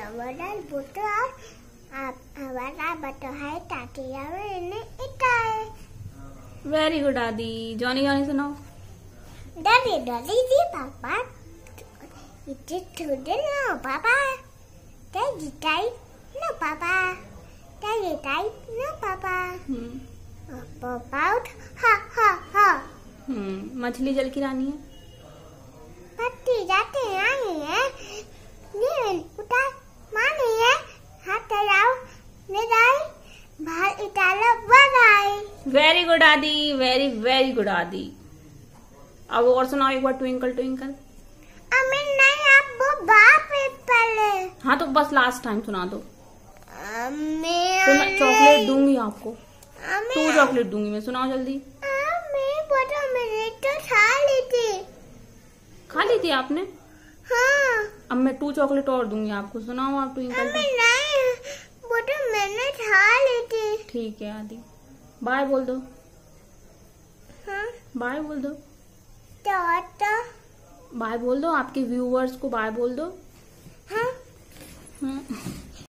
Ramadan putra Avara Batohai Tatiyama Ine Itai. Very good, Adi. Johnny, Johnny, suno. Daddy, Daddy, जी पापा इतने छोटे ना पापा ते जिताई ना पापा ते जिताई ना पापा हम्म पापा उठ हा हा हा हम्म मछली जल की रानी है बाहर इटाला बनाए वेरी गुड आदि वेरी वेरी गुड आदि अब और सुनाओ एक बार ट्विंकल ट्विंकल अमीर नहीं आप वो बाप है पहले हाँ तो बस लास्ट टाइम सुना दो तो मैं चॉकलेट दूंगी आपको टू चॉकलेट दूंगी मैं सुनाओ जल्दी तो, तो खा ली थी खा ली थी आपने हाँ अब मैं टू चॉकलेट और दूंगी आपको सुनाओ आप ट्विंकल हाँ लेटी ठीक है आदि बाय बोल दो हाँ। बाय बोल दो टाटा बाय बोल दो आपके व्यूवर्स को बाय बोल दो हाँ, हाँ।